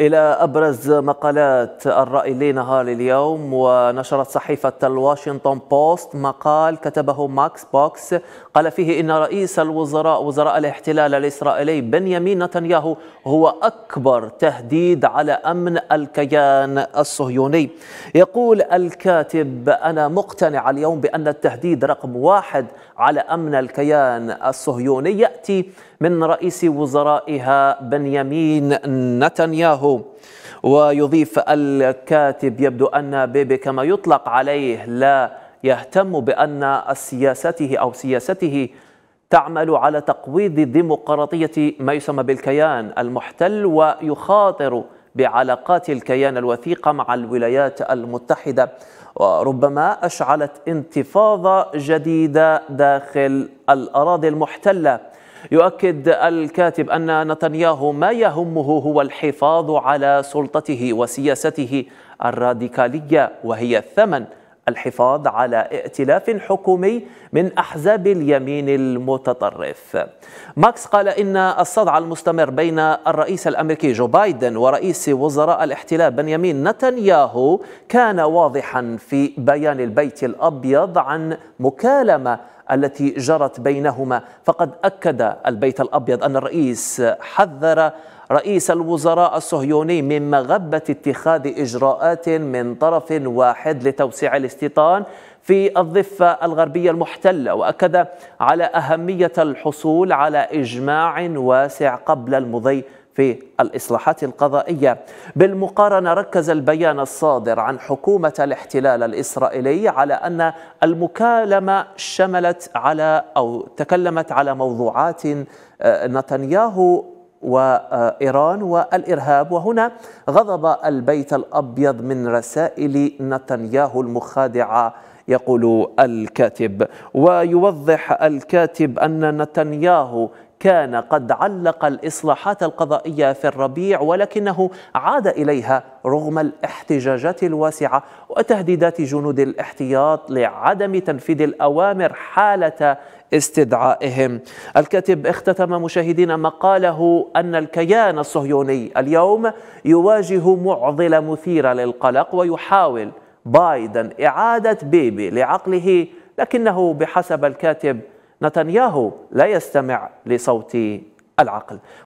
إلى أبرز مقالات الرأي لنهار اليوم ونشرت صحيفة الواشنطن بوست مقال كتبه ماكس بوكس قال فيه إن رئيس الوزراء وزراء الاحتلال الإسرائيلي بنيامين نتنياهو هو أكبر تهديد على أمن الكيان الصهيوني يقول الكاتب أنا مقتنع اليوم بأن التهديد رقم واحد على أمن الكيان الصهيوني يأتي من رئيس وزرائها بنيامين نتنياهو له ويضيف الكاتب يبدو أن بيبي كما يطلق عليه لا يهتم بأن سياسته أو سياسته تعمل على تقويض ديمقراطية ما يسمى بالكيان المحتل ويخاطر بعلاقات الكيان الوثيقة مع الولايات المتحدة وربما أشعلت انتفاضة جديدة داخل الأراضي المحتلة يؤكد الكاتب أن نتنياهو ما يهمه هو الحفاظ على سلطته وسياسته الراديكالية وهي الثمن الحفاظ على ائتلاف حكومي من أحزاب اليمين المتطرف ماكس قال إن الصدع المستمر بين الرئيس الأمريكي جو بايدن ورئيس وزراء الاحتلال بنيامين نتنياهو كان واضحا في بيان البيت الأبيض عن مكالمة التي جرت بينهما فقد أكد البيت الأبيض أن الرئيس حذر رئيس الوزراء الصهيوني من مغبة اتخاذ إجراءات من طرف واحد لتوسيع الاستيطان في الضفة الغربية المحتلة وأكد على أهمية الحصول على إجماع واسع قبل المضي في الإصلاحات القضائية بالمقارنة ركز البيان الصادر عن حكومة الاحتلال الإسرائيلي على أن المكالمة شملت على أو تكلمت على موضوعات آه، نتنياهو وإيران والإرهاب وهنا غضب البيت الأبيض من رسائل نتنياهو المخادعة يقول الكاتب ويوضح الكاتب أن نتنياهو كان قد علق الإصلاحات القضائية في الربيع ولكنه عاد إليها رغم الاحتجاجات الواسعة وتهديدات جنود الاحتياط لعدم تنفيذ الأوامر حالة استدعائهم الكاتب اختتم مشاهدين مقاله أن الكيان الصهيوني اليوم يواجه معضلة مثيرة للقلق ويحاول بايدن إعادة بيبي لعقله لكنه بحسب الكاتب نتنياهو لا يستمع لصوت العقل